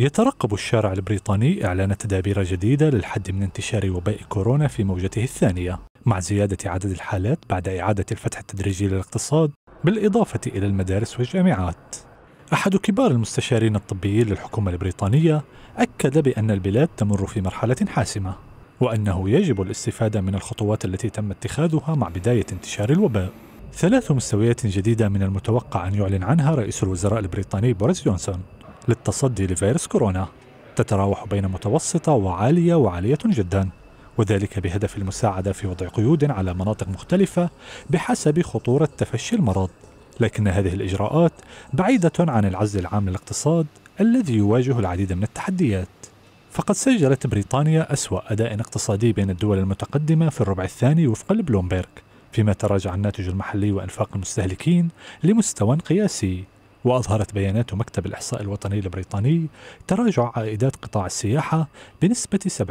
يترقب الشارع البريطاني إعلان تدابير جديدة للحد من انتشار وباء كورونا في موجته الثانية مع زيادة عدد الحالات بعد إعادة الفتح التدريجي للاقتصاد بالإضافة إلى المدارس والجامعات أحد كبار المستشارين الطبيين للحكومة البريطانية أكد بأن البلاد تمر في مرحلة حاسمة وأنه يجب الاستفادة من الخطوات التي تم اتخاذها مع بداية انتشار الوباء ثلاث مستويات جديدة من المتوقع أن يعلن عنها رئيس الوزراء البريطاني بوريس جونسون للتصدي لفيروس كورونا تتراوح بين متوسطة وعالية وعالية جدا وذلك بهدف المساعدة في وضع قيود على مناطق مختلفة بحسب خطورة تفشي المرض لكن هذه الإجراءات بعيدة عن العزل العام للاقتصاد الذي يواجه العديد من التحديات فقد سجلت بريطانيا أسوأ أداء اقتصادي بين الدول المتقدمة في الربع الثاني وفقا لبلومبرغ فيما تراجع الناتج المحلي وأنفاق المستهلكين لمستوى قياسي وأظهرت بيانات مكتب الإحصاء الوطني البريطاني تراجع عائدات قطاع السياحة بنسبة 70%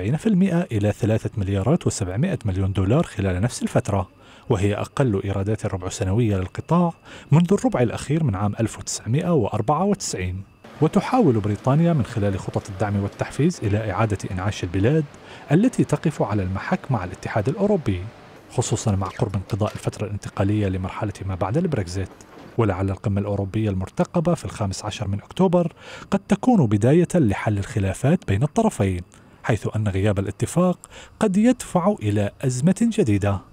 إلى 3 مليارات و700 مليون دولار خلال نفس الفترة وهي أقل إيرادات الربع سنوية للقطاع منذ الربع الأخير من عام 1994 وتحاول بريطانيا من خلال خطط الدعم والتحفيز إلى إعادة إنعاش البلاد التي تقف على المحك مع الاتحاد الأوروبي خصوصا مع قرب انقضاء الفترة الانتقالية لمرحلة ما بعد البريكزيت ولعل القمة الأوروبية المرتقبة في الخامس عشر من أكتوبر قد تكون بداية لحل الخلافات بين الطرفين حيث أن غياب الاتفاق قد يدفع إلى أزمة جديدة